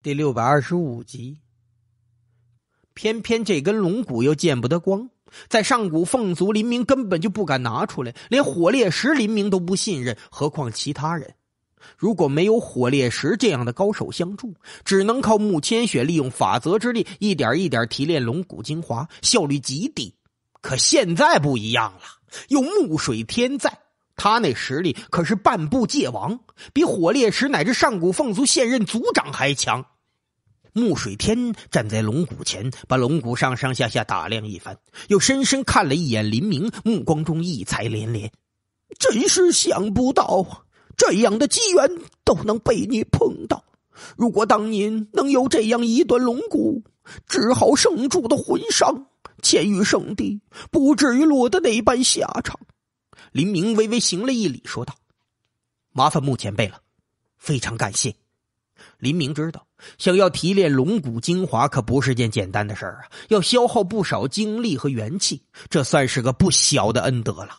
第六百二十五集，偏偏这根龙骨又见不得光，在上古凤族，林明根本就不敢拿出来，连火烈石林明都不信任，何况其他人。如果没有火烈石这样的高手相助，只能靠慕千雪利用法则之力一点一点提炼龙骨精华，效率极低。可现在不一样了，有木水天在。他那实力可是半步界王，比火烈石乃至上古凤族现任族长还强。穆水天站在龙骨前，把龙骨上上下下打量一番，又深深看了一眼林明，目光中异彩连连。真是想不到，这样的机缘都能被你碰到。如果当年能有这样一段龙骨，治好圣主的魂伤，千于圣地不至于落得那般下场。林明微微行了一礼，说道：“麻烦穆前辈了，非常感谢。”林明知道，想要提炼龙骨精华可不是件简单的事儿啊，要消耗不少精力和元气，这算是个不小的恩德了。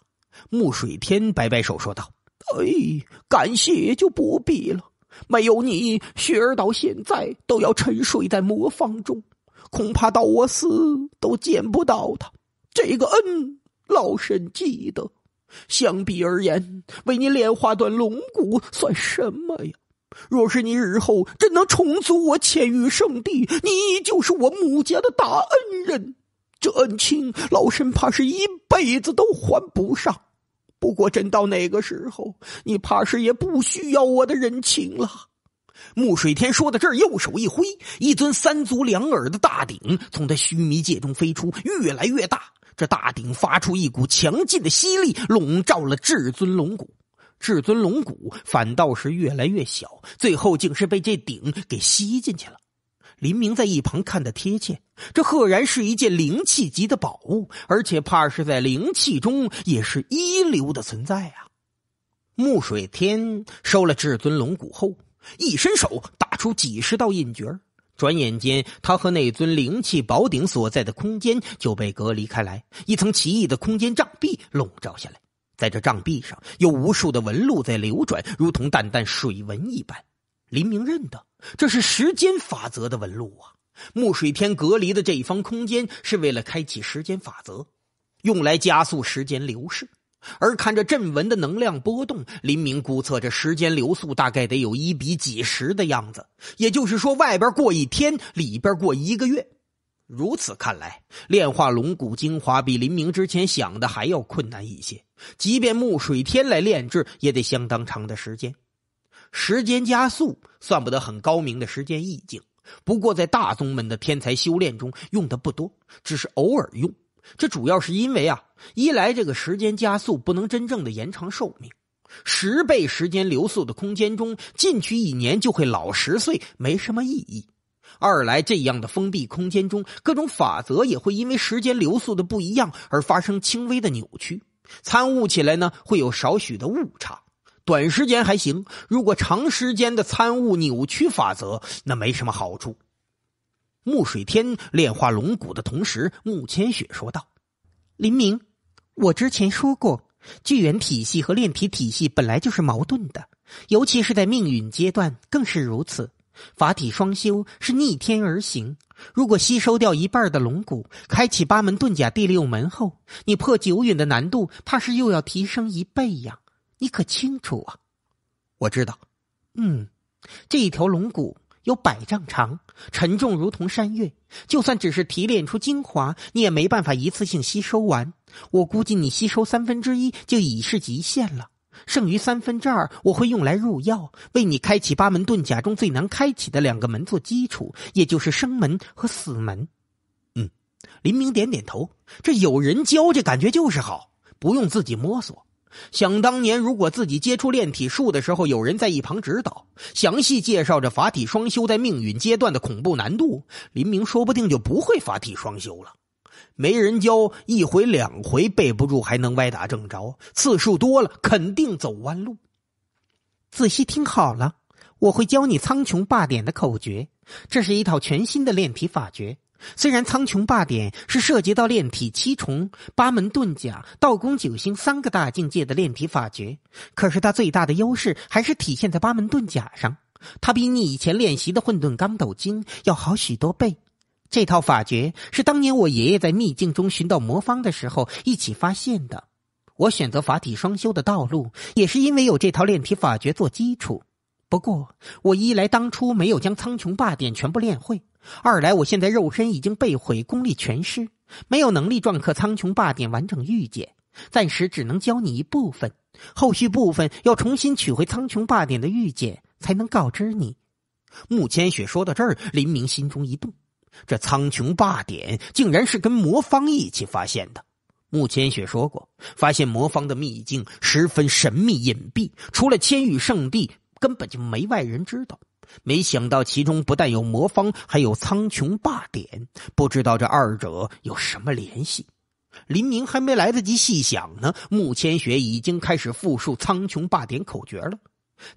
穆水天摆摆手，说道：“哎，感谢就不必了，没有你，雪儿到现在都要沉睡在魔方中，恐怕到我死都见不到他。这个恩，老身记得。”相比而言，为你炼化断龙骨算什么呀？若是你日后真能重组我千羽圣地，你就是我穆家的大恩人，这恩情老身怕是一辈子都还不上。不过真到那个时候，你怕是也不需要我的人情了。穆水天说到这儿，右手一挥，一尊三足两耳的大鼎从他须弥界中飞出，越来越大。这大鼎发出一股强劲的吸力，笼罩了至尊龙骨。至尊龙骨反倒是越来越小，最后竟是被这鼎给吸进去了。林明在一旁看得贴切，这赫然是一件灵气级的宝物，而且怕是在灵气中也是一流的存在啊！穆水天收了至尊龙骨后，一伸手打出几十道印诀儿。转眼间，他和那尊灵气宝鼎所在的空间就被隔离开来，一层奇异的空间障壁笼罩下来。在这障壁上有无数的纹路在流转，如同淡淡水纹一般。林明认得，这是时间法则的纹路啊！暮水天隔离的这一方空间是为了开启时间法则，用来加速时间流逝。而看着阵纹的能量波动，林明估测这时间流速大概得有一比几十的样子，也就是说，外边过一天，里边过一个月。如此看来，炼化龙骨精华比林明之前想的还要困难一些。即便木水天来炼制，也得相当长的时间。时间加速算不得很高明的时间意境，不过在大宗门的天才修炼中用的不多，只是偶尔用。这主要是因为啊，一来这个时间加速不能真正的延长寿命，十倍时间流速的空间中进去一年就会老十岁，没什么意义；二来这样的封闭空间中，各种法则也会因为时间流速的不一样而发生轻微的扭曲，参悟起来呢会有少许的误差。短时间还行，如果长时间的参悟扭曲法则，那没什么好处。木水天炼化龙骨的同时，慕千雪说道：“林明，我之前说过，巨猿体系和炼体体系本来就是矛盾的，尤其是在命运阶段更是如此。法体双修是逆天而行，如果吸收掉一半的龙骨，开启八门遁甲第六门后，你破九陨的难度怕是又要提升一倍呀！你可清楚啊？我知道，嗯，这一条龙骨。”有百丈长，沉重如同山岳。就算只是提炼出精华，你也没办法一次性吸收完。我估计你吸收三分之一就已是极限了，剩余三分之二我会用来入药，为你开启八门遁甲中最难开启的两个门做基础，也就是生门和死门。嗯，林明点点头，这有人教，这感觉就是好，不用自己摸索。想当年，如果自己接触炼体术的时候，有人在一旁指导，详细介绍着法体双修在命运阶段的恐怖难度，林明说不定就不会法体双修了。没人教，一回两回背不住，还能歪打正着；次数多了，肯定走弯路。仔细听好了，我会教你《苍穹霸典》的口诀，这是一套全新的炼体法诀。虽然苍穹霸典是涉及到炼体七重、八门遁甲、道功九星三个大境界的炼体法诀，可是它最大的优势还是体现在八门遁甲上。它比你以前练习的混沌钢斗经要好许多倍。这套法诀是当年我爷爷在秘境中寻到魔方的时候一起发现的。我选择法体双修的道路，也是因为有这套炼体法诀做基础。不过，我一来当初没有将苍穹霸典全部练会。二来，我现在肉身已经被毁，功力全失，没有能力篆刻苍穹霸典完整玉简，暂时只能教你一部分，后续部分要重新取回苍穹霸典的玉简才能告知你。慕千雪说到这儿，林明心中一动，这苍穹霸典竟然是跟魔方一起发现的。慕千雪说过，发现魔方的秘境十分神秘隐蔽，除了千羽圣地，根本就没外人知道。没想到其中不但有魔方，还有苍穹霸典，不知道这二者有什么联系。林明还没来得及细想呢，慕千雪已经开始复述苍穹霸典口诀了。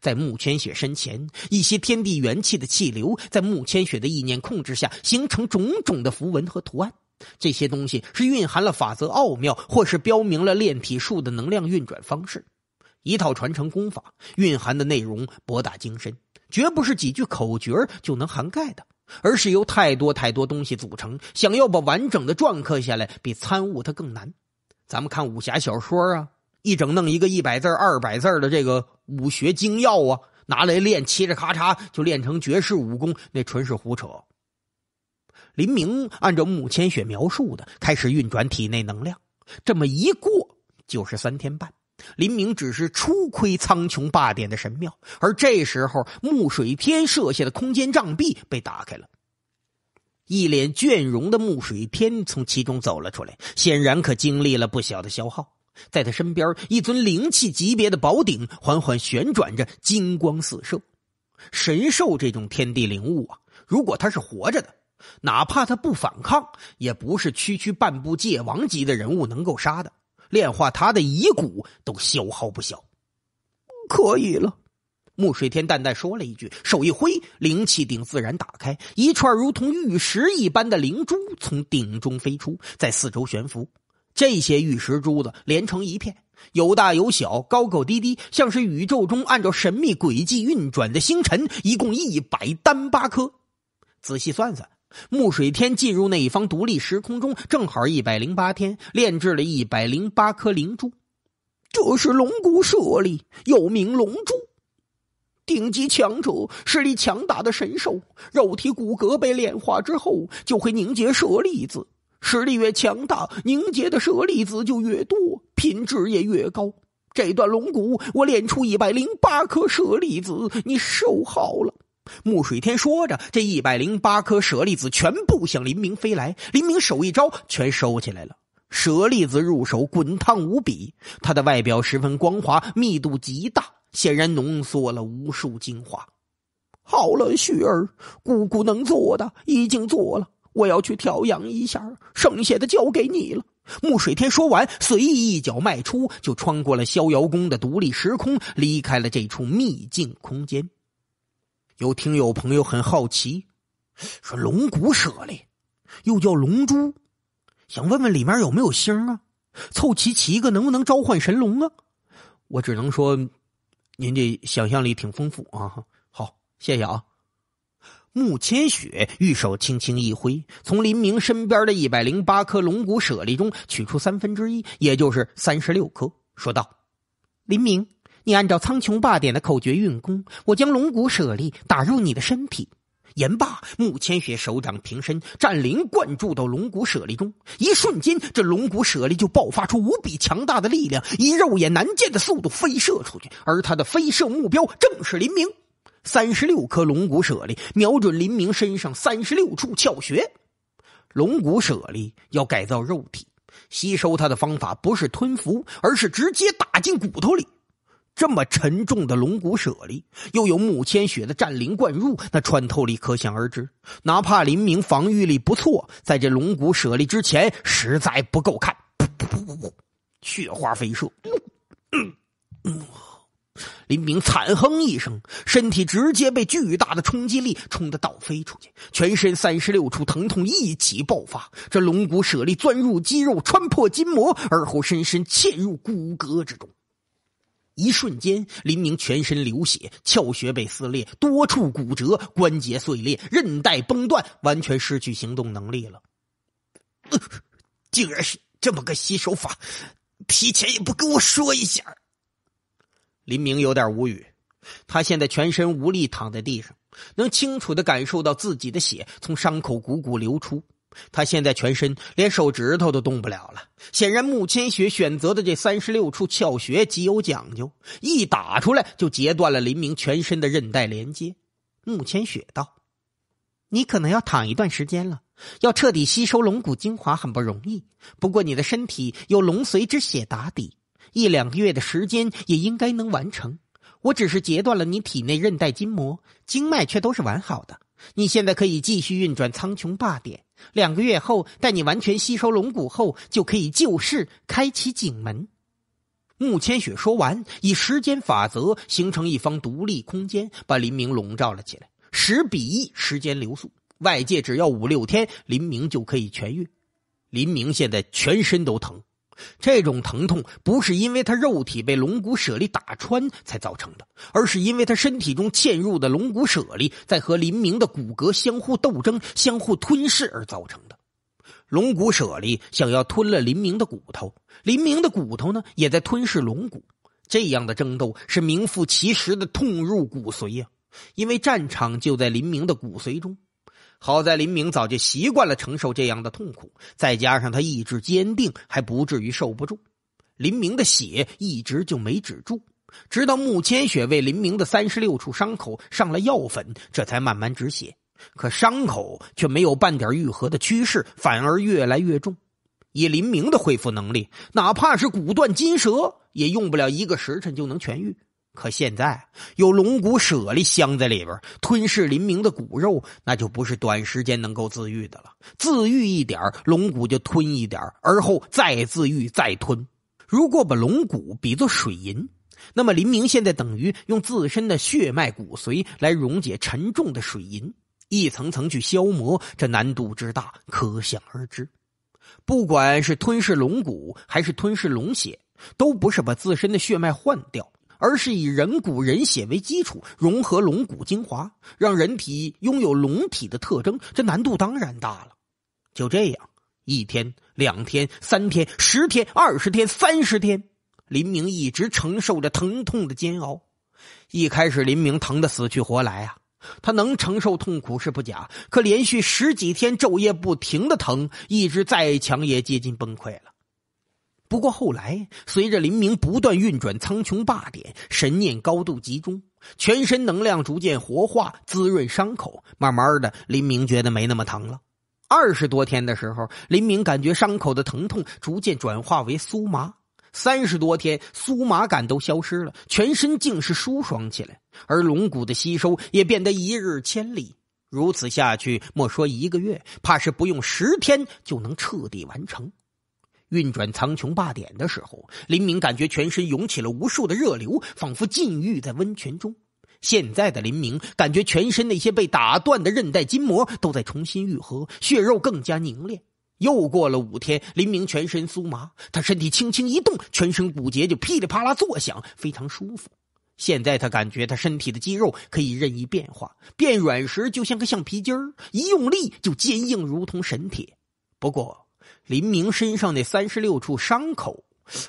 在慕千雪身前，一些天地元气的气流，在慕千雪的意念控制下，形成种种的符文和图案。这些东西是蕴含了法则奥妙，或是标明了炼体术的能量运转方式。一套传承功法，蕴含的内容博大精深。绝不是几句口诀就能涵盖的，而是由太多太多东西组成。想要把完整的篆刻下来，比参悟它更难。咱们看武侠小说啊，一整弄一个一百字二百字的这个武学精要啊，拿来练，嘁着咔嚓就练成绝世武功，那纯是胡扯。林明按照慕千雪描述的，开始运转体内能量，这么一过就是三天半。林明只是初窥苍穹霸典的神庙，而这时候穆水天设下的空间障壁被打开了，一脸倦容的穆水天从其中走了出来，显然可经历了不小的消耗。在他身边，一尊灵气级别的宝鼎缓缓旋转着，金光四射。神兽这种天地灵物啊，如果它是活着的，哪怕它不反抗，也不是区区半步界王级的人物能够杀的。炼化他的遗骨都消耗不小，可以了。穆水天淡淡说了一句，手一挥，灵气顶自然打开，一串如同玉石一般的灵珠从顶中飞出，在四周悬浮。这些玉石珠子连成一片，有大有小，高高低低，像是宇宙中按照神秘轨迹运转的星辰，一共一百单八颗。仔细算算。暮水天进入那一方独立时空中，正好一百零八天，炼制了一百零八颗灵珠。这是龙骨舍利，又名龙珠。顶级强者实力强大的神兽，肉体骨骼被炼化之后，就会凝结舍利子。实力越强大，凝结的舍利子就越多，品质也越高。这段龙骨我炼出一百零八颗舍利子，你收好了。穆水天说着，这一百零八颗舍利子全部向林明飞来。林明手一招，全收起来了。舍利子入手滚烫无比，它的外表十分光滑，密度极大，显然浓缩了无数精华。好了，雪儿，姑姑能做的已经做了，我要去调养一下，剩下的交给你了。穆水天说完，随意一脚迈出，就穿过了逍遥宫的独立时空，离开了这处秘境空间。有听友朋友很好奇，说龙骨舍利又叫龙珠，想问问里面有没有星啊？凑齐七个能不能召唤神龙啊？我只能说，您这想象力挺丰富啊。好，谢谢啊。慕千雪玉手轻轻一挥，从林明身边的一百零八颗龙骨舍利中取出三分之一，也就是三十六颗，说道：“林明。”你按照《苍穹霸典》的口诀运功，我将龙骨舍利打入你的身体。言罢，慕千雪手掌平伸，战灵灌注到龙骨舍利中。一瞬间，这龙骨舍利就爆发出无比强大的力量，以肉眼难见的速度飞射出去。而他的飞射目标正是林明。三十六颗龙骨舍利瞄准林明身上三十六处窍穴。龙骨舍利要改造肉体，吸收它的方法不是吞服，而是直接打进骨头里。这么沉重的龙骨舍利，又有慕千雪的战灵灌入，那穿透力可想而知。哪怕林明防御力不错，在这龙骨舍利之前，实在不够看。噗噗噗噗噗，雪花飞射。嗯嗯，林明惨哼一声，身体直接被巨大的冲击力冲得倒飞出去，全身三十六处疼痛一起爆发。这龙骨舍利钻入肌肉，穿破筋膜，而后深深嵌入骨骼之中。一瞬间，林明全身流血，窍穴被撕裂，多处骨折，关节碎裂，韧带崩断，完全失去行动能力了。竟然是这么个新手法，提前也不跟我说一下。林明有点无语，他现在全身无力，躺在地上，能清楚的感受到自己的血从伤口汩汩流出。他现在全身连手指头都动不了了。显然，慕千雪选择的这三十六处窍穴极有讲究，一打出来就截断了林明全身的韧带连接。慕千雪道：“你可能要躺一段时间了。要彻底吸收龙骨精华很不容易，不过你的身体有龙髓之血打底，一两个月的时间也应该能完成。”我只是截断了你体内韧带、筋膜、经脉，却都是完好的。你现在可以继续运转苍穹霸典。两个月后，待你完全吸收龙骨后，就可以就势开启景门。慕千雪说完，以时间法则形成一方独立空间，把林明笼罩了起来。十比一时间流速，外界只要五六天，林明就可以痊愈。林明现在全身都疼。这种疼痛不是因为他肉体被龙骨舍利打穿才造成的，而是因为他身体中嵌入的龙骨舍利在和林明的骨骼相互斗争、相互吞噬而造成的。龙骨舍利想要吞了林明的骨头，林明的骨头呢也在吞噬龙骨。这样的争斗是名副其实的痛入骨髓呀，因为战场就在林明的骨髓中。好在林明早就习惯了承受这样的痛苦，再加上他意志坚定，还不至于受不住。林明的血一直就没止住，直到慕千雪为林明的三十六处伤口上了药粉，这才慢慢止血。可伤口却没有半点愈合的趋势，反而越来越重。以林明的恢复能力，哪怕是骨断筋折，也用不了一个时辰就能痊愈。可现在有龙骨舍利镶在里边，吞噬林明的骨肉，那就不是短时间能够自愈的了。自愈一点龙骨就吞一点而后再自愈再吞。如果把龙骨比作水银，那么林明现在等于用自身的血脉骨髓来溶解沉重的水银，一层层去消磨，这难度之大，可想而知。不管是吞噬龙骨，还是吞噬龙血，都不是把自身的血脉换掉。而是以人骨人血为基础，融合龙骨精华，让人体拥有龙体的特征。这难度当然大了。就这样，一天、两天、三天、十天、二十天、三十天，林明一直承受着疼痛的煎熬。一开始，林明疼得死去活来啊！他能承受痛苦是不假，可连续十几天昼夜不停的疼，意志再强也接近崩溃了。不过后来，随着林明不断运转苍穹霸点，神念高度集中，全身能量逐渐活化，滋润伤口。慢慢的，林明觉得没那么疼了。二十多天的时候，林明感觉伤口的疼痛逐渐转化为酥麻；三十多天，酥麻感都消失了，全身竟是舒爽起来。而龙骨的吸收也变得一日千里。如此下去，莫说一个月，怕是不用十天就能彻底完成。运转苍穹霸典的时候，林明感觉全身涌起了无数的热流，仿佛浸浴在温泉中。现在的林明感觉全身那些被打断的韧带筋膜都在重新愈合，血肉更加凝练。又过了五天，林明全身酥麻，他身体轻轻一动，全身骨节就噼里啪啦作响，非常舒服。现在他感觉他身体的肌肉可以任意变化，变软时就像个橡皮筋儿，一用力就坚硬如同神铁。不过。林明身上那三十六处伤口，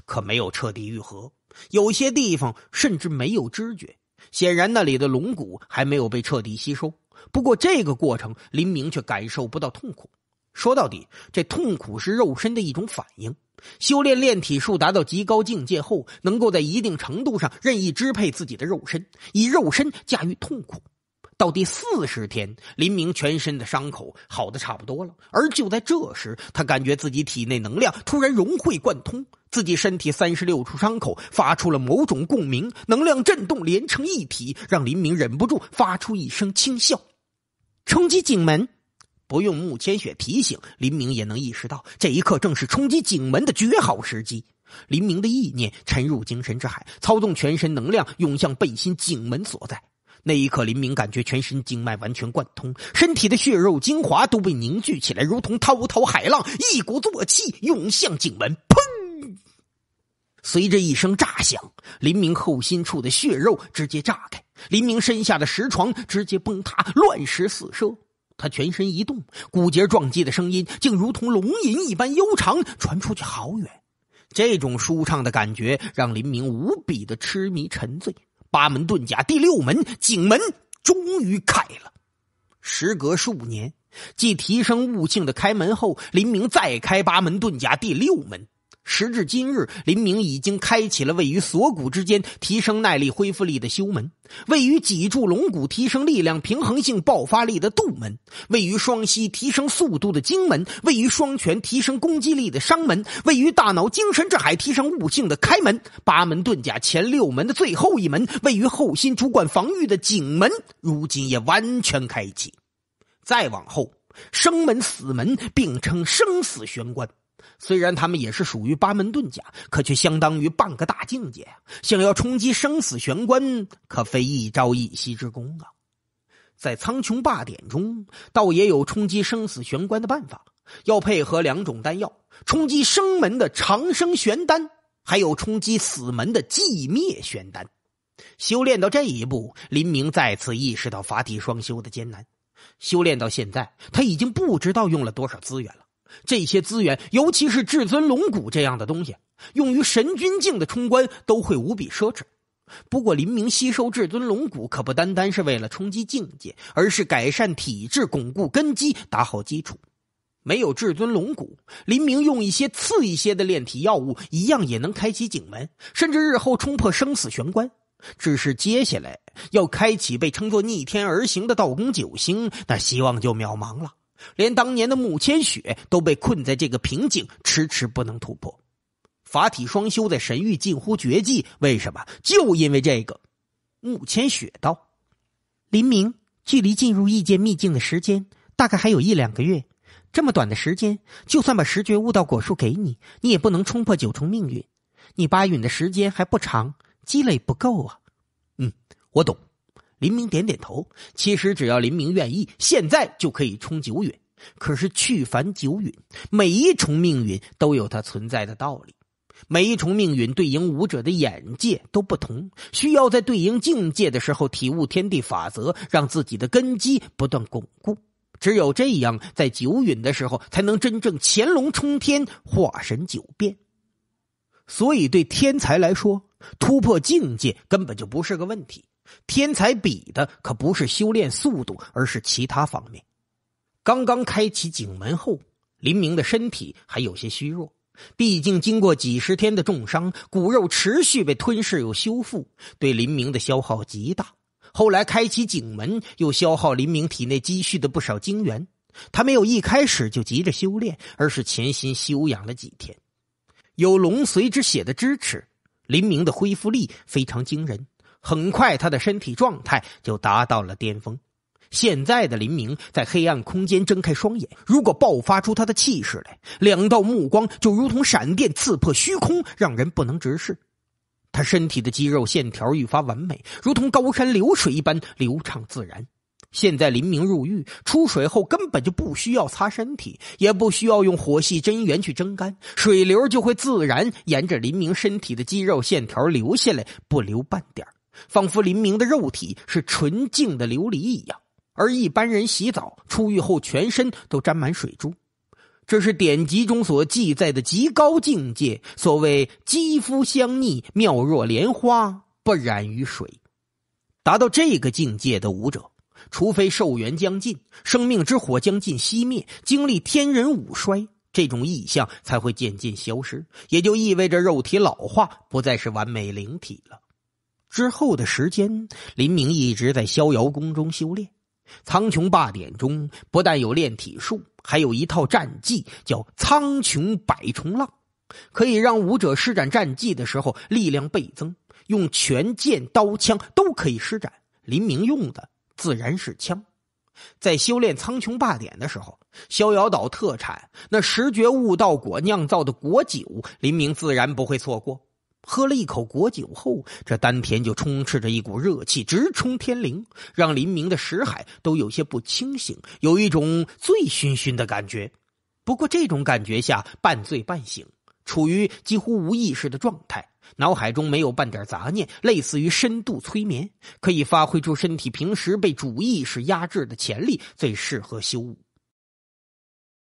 可没有彻底愈合，有些地方甚至没有知觉。显然，那里的龙骨还没有被彻底吸收。不过，这个过程林明却感受不到痛苦。说到底，这痛苦是肉身的一种反应。修炼炼体术达到极高境界后，能够在一定程度上任意支配自己的肉身，以肉身驾驭痛苦。到第四十天，林明全身的伤口好的差不多了。而就在这时，他感觉自己体内能量突然融会贯通，自己身体三十六处伤口发出了某种共鸣，能量震动连成一体，让林明忍不住发出一声轻笑。冲击颈门，不用慕千雪提醒，林明也能意识到这一刻正是冲击颈门的绝好时机。林明的意念沉入精神之海，操纵全身能量涌向背心颈门所在。那一刻，林明感觉全身经脉完全贯通，身体的血肉精华都被凝聚起来，如同滔滔海浪，一鼓作气涌向颈门。砰！随着一声炸响，林明后心处的血肉直接炸开，林明身下的石床直接崩塌，乱石四射。他全身一动，骨节撞击的声音竟如同龙吟一般悠长，传出去好远。这种舒畅的感觉让林明无比的痴迷沉醉。八门遁甲第六门井门终于开了，时隔数年，继提升悟性的开门后，林明再开八门遁甲第六门。时至今日，林明已经开启了位于锁骨之间提升耐力、恢复力的修门；位于脊柱龙骨提升力量、平衡性、爆发力的度门；位于双膝提升速度的经门；位于双拳提升攻击力的伤门；位于大脑精神之海提升悟性的开门。八门遁甲前六门的最后一门，位于后心主管防御的景门，如今也完全开启。再往后，生门、死门并称生死玄关。虽然他们也是属于八门遁甲，可却相当于半个大境界想要冲击生死玄关，可非一朝一夕之功啊。在苍穹霸典中，倒也有冲击生死玄关的办法，要配合两种丹药：冲击生门的长生玄丹，还有冲击死门的寂灭玄丹。修炼到这一步，林明再次意识到法体双修的艰难。修炼到现在，他已经不知道用了多少资源了。这些资源，尤其是至尊龙骨这样的东西，用于神君境的冲关都会无比奢侈。不过，林明吸收至尊龙骨，可不单单是为了冲击境界，而是改善体质、巩固根基、打好基础。没有至尊龙骨，林明用一些次一些的炼体药物，一样也能开启景门，甚至日后冲破生死玄关。只是接下来要开启被称作逆天而行的道宫九星，那希望就渺茫了。连当年的慕千雪都被困在这个瓶颈，迟迟不能突破。法体双修的神域近乎绝迹，为什么？就因为这个。慕千雪道：“林明，距离进入异界秘境的时间大概还有一两个月，这么短的时间，就算把十绝悟道果树给你，你也不能冲破九重命运。你八陨的时间还不长，积累不够啊。”嗯，我懂。林明点点头。其实，只要林明愿意，现在就可以冲九陨。可是，去凡九陨，每一重命运都有它存在的道理。每一重命运对应武者的眼界都不同，需要在对应境界的时候体悟天地法则，让自己的根基不断巩固。只有这样，在九陨的时候，才能真正潜龙冲天，化神九变。所以，对天才来说，突破境界根本就不是个问题。天才比的可不是修炼速度，而是其他方面。刚刚开启景门后，林明的身体还有些虚弱，毕竟经过几十天的重伤，骨肉持续被吞噬又修复，对林明的消耗极大。后来开启景门，又消耗林明体内积蓄的不少精元。他没有一开始就急着修炼，而是潜心休养了几天。有龙髓之血的支持，林明的恢复力非常惊人。很快，他的身体状态就达到了巅峰。现在的林明在黑暗空间睁开双眼，如果爆发出他的气势来，两道目光就如同闪电刺破虚空，让人不能直视。他身体的肌肉线条愈发完美，如同高山流水一般流畅自然。现在林明入狱，出水后，根本就不需要擦身体，也不需要用火系真元去蒸干，水流就会自然沿着林明身体的肌肉线条流下来，不留半点仿佛黎明的肉体是纯净的琉璃一样，而一般人洗澡出浴后全身都沾满水珠。这是典籍中所记载的极高境界，所谓肌肤相腻，妙若莲花不染于水。达到这个境界的武者，除非寿元将尽，生命之火将近熄灭，经历天人五衰，这种异象才会渐渐消失，也就意味着肉体老化，不再是完美灵体了。之后的时间，林明一直在逍遥宫中修炼。苍穹霸典中不但有炼体术，还有一套战技叫“苍穹百重浪”，可以让武者施展战技的时候力量倍增。用拳、剑、刀、枪都可以施展。林明用的自然是枪。在修炼苍穹霸典的时候，逍遥岛特产那十绝悟道果酿造的果酒，林明自然不会错过。喝了一口果酒后，这丹田就充斥着一股热气，直冲天灵，让林明的识海都有些不清醒，有一种醉醺醺的感觉。不过这种感觉下，半醉半醒，处于几乎无意识的状态，脑海中没有半点杂念，类似于深度催眠，可以发挥出身体平时被主意识压制的潜力，最适合修武。